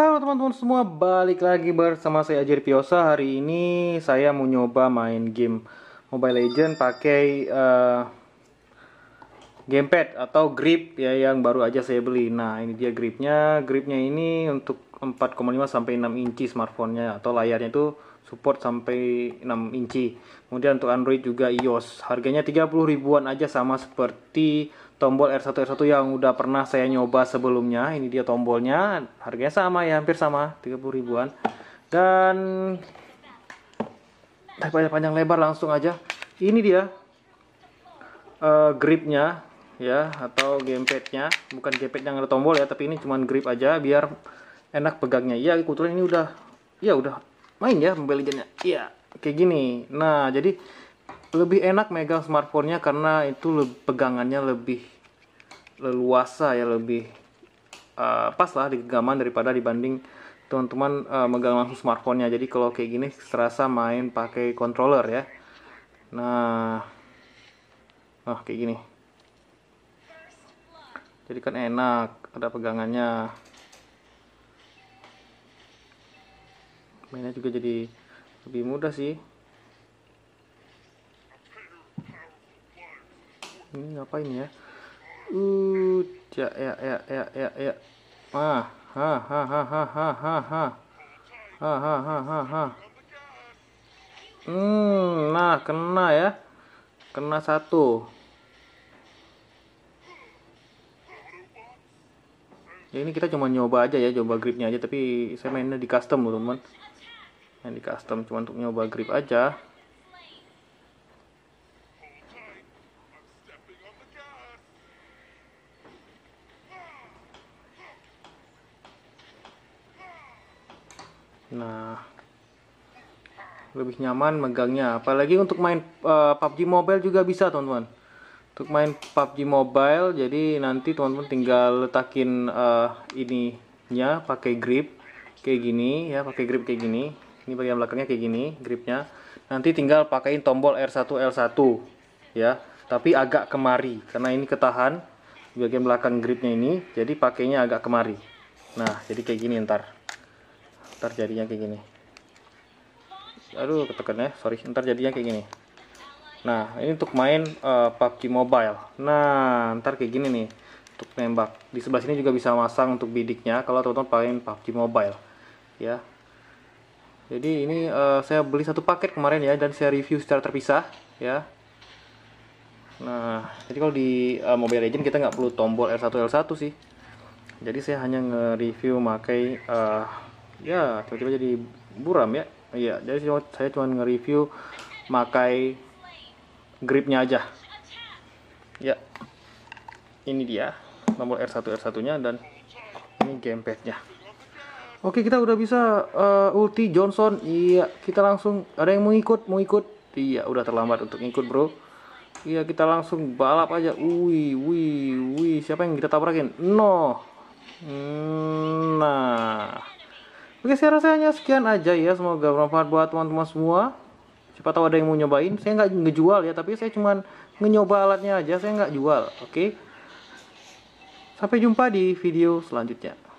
Halo teman-teman semua, balik lagi bersama saya Ajir Piosa. Hari ini saya mau nyoba main game Mobile Legend pakai uh, gamepad atau grip ya yang baru aja saya beli. Nah, ini dia gripnya. Gripnya ini untuk 4,5 sampai 6 inci smartphone-nya atau layarnya itu support sampai 6 inci. Kemudian untuk Android juga iOS. Harganya 30 ribuan aja sama seperti tombol R1 R1 yang udah pernah saya nyoba sebelumnya. Ini dia tombolnya, harganya sama ya, hampir sama, 30 ribuan. Dan tapi panjang lebar langsung aja. Ini dia uh, gripnya ya atau gamepadnya, bukan gamepad yang ada tombol ya, tapi ini cuman grip aja biar enak pegangnya. Iya, kebetulan ini udah ya udah main ya Mobile legendnya Iya, kayak gini. Nah, jadi lebih enak megang smartphone-nya karena itu pegangannya lebih leluasa ya lebih uh, pas lah di genggaman daripada dibanding teman-teman uh, megang langsung smartphone-nya. Jadi kalau kayak gini serasa main pakai controller ya. Nah, nah kayak gini. Jadi kan enak, ada pegangannya. Mainnya juga jadi lebih mudah sih. ini ngapain ya uh ya ya ya ya ya ya ah ha ha ha ha ha ha ha ha ha ha ha ha hmm nah kena ya kena satu ya ini kita cuma nyoba aja ya coba gripnya aja tapi saya mainnya di custom loh teman yang di custom cuma untuk nyoba grip aja Nah, lebih nyaman megangnya. Apalagi untuk main uh, eh, PUBG Mobile juga bisa, teman-teman. Untuk main PUBG Mobile, jadi nanti teman-teman tinggal letakin uh, ininya pakai grip kayak gini ya, pakai grip kayak gini. Ini bagian belakangnya kayak gini gripnya. Nanti tinggal pakaiin tombol R1 L1 ya, tapi agak kemari karena ini ketahan bagian belakang gripnya ini, jadi pakainya agak kemari. Nah, jadi kayak gini ntar ntar jadinya kayak gini aduh ketekan ya sorry ntar jadinya kayak gini nah ini untuk main uh, eh, PUBG Mobile nah ntar kayak gini nih untuk nembak di sebelah sini juga bisa masang untuk bidiknya kalau teman-teman main PUBG Mobile ya jadi ini uh, saya beli satu paket kemarin ya dan saya review secara terpisah ya nah jadi kalau di uh, Mobile legend kita nggak perlu tombol L1 L1 sih jadi saya hanya nge-review pakai uh, ya tiba-tiba jadi buram ya iya jadi saya cuma nge-review makai gripnya aja ya ini dia nomor R1 R1 nya dan ini gamepad nya oke kita udah bisa uh, ulti Johnson iya kita langsung ada yang mau ikut mau ikut iya udah terlambat untuk ikut bro iya kita langsung balap aja wih wih wih siapa yang kita tabrakin no hmm, nah Oke, saya hanya sekian aja ya. Semoga bermanfaat buat teman-teman semua. Siapa tahu ada yang mau nyobain. Saya nggak ngejual ya, tapi saya cuman nyoba alatnya aja. Saya nggak jual. Oke. Sampai jumpa di video selanjutnya.